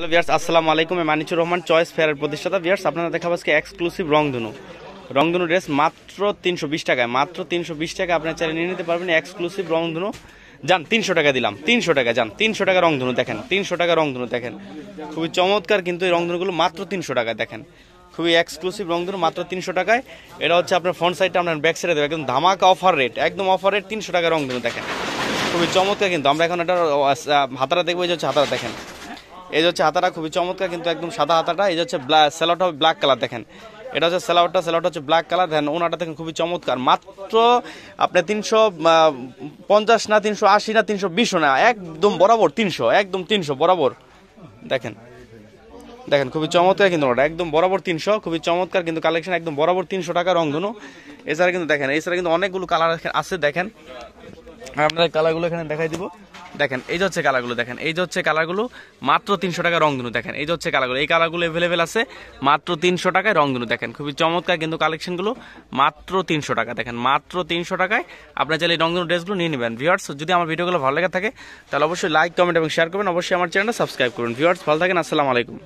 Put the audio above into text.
hello বিয়ার্স আসসালামু আলাইকুম মানিচুর Rahman choice ফেয়ারের প্রতিষ্ঠাতা বিয়ার্স আপনারা দেখাবো আজকে এক্সক্লুসিভ রংধনু রংধনু ড্রেস মাত্র তিনশো বিশ টাকায় মাত্র তিনশো বিশ টাকা আপনার চাইলে নিয়ে নিতে পারবেন এক্সক্লুসিভ রংধনু যান তিনশো টাকা দিলাম তিনশো টাকা যান তিনশো টাকা রংধনু দেখেন তিনশো টাকা রংধনু দেখেন খুবই চমৎকার কিন্তু এই রংধনুগুলো মাত্র তিনশো টাকা দেখেন খুবই এক্সক্লুসিভ রংধনু মাত্র তিনশো টাকায় এটা হচ্ছে আপনার ফ্রন্ট সাইডটা আপনার ব্যাক সাইডে দেবে একদম ধামাকা অফার রেট একদম অফার রেট তিনশো টাকা রংধনু দেখেন খুবই চমৎকার কিন্তু আমরা এখন একটা হাতারা দেখবো যে হচ্ছে হাতারা দেখেন এই হচ্ছে হাতাটা খুবই চমৎকার কিন্তু একদম সাদা হাতাটা এই যে হচ্ছে স্যালাউট হবে ব্ল্যাক কালার দেখেন এটা হচ্ছে সেলাউটটা সেলাউট হচ্ছে ব্ল্যাক কালার দেখেন ওনাটা দেখেন খুবই চমৎকার মাত্র আপনার তিনশো পঞ্চাশ না তিনশো আশি না তিনশো বিশও না একদম বরাবর তিনশো একদম তিনশো বরাবর দেখেন দেখেন খুবই চমৎকার কিন্তু ওটা একদম বরাবর তিনশো খুবই চমৎকার কিন্তু কালেকশন একদম বরাবর তিনশো টাকা রংধনু এছাড়া কিন্তু দেখেন এছাড়া কিন্তু অনেকগুলো কালার আছে দেখেন আপনার কালারগুলো এখানে দেখাই দিব দেখেন এই যে হচ্ছে কালারগুলো দেখেন এই যে হচ্ছে কালারগুলো মাত্র তিনশো টাকা রঙগুলো দেখেন এই যে হচ্ছে কালারগুলো এই কালারগুলো অ্যাভেলেবেল আছে মাত্র তিনশো টাকায় রঙগুলো দেখেন খুবই চমৎকার কিন্তু কালেকশনগুলো মাত্র তিনশো টাকা দেখেন মাত্র তিনশো টাকায় আপনারা চাইলে এই রংধনু ড্রেসগুলো নিয়ে নেবেন ভিওয়ার্স যদি আমার ভিডিওগুলো ভালো লেগে থাকে তাহলে অবশ্যই লাইক কমেন্ট এবং শেয়ার করবেন অবশ্যই আমার চ্যানেলটা সাবস্ক্রাইব করুন ভিওয়ার্স ভালো থাকেন আসসালামু আলাইকুম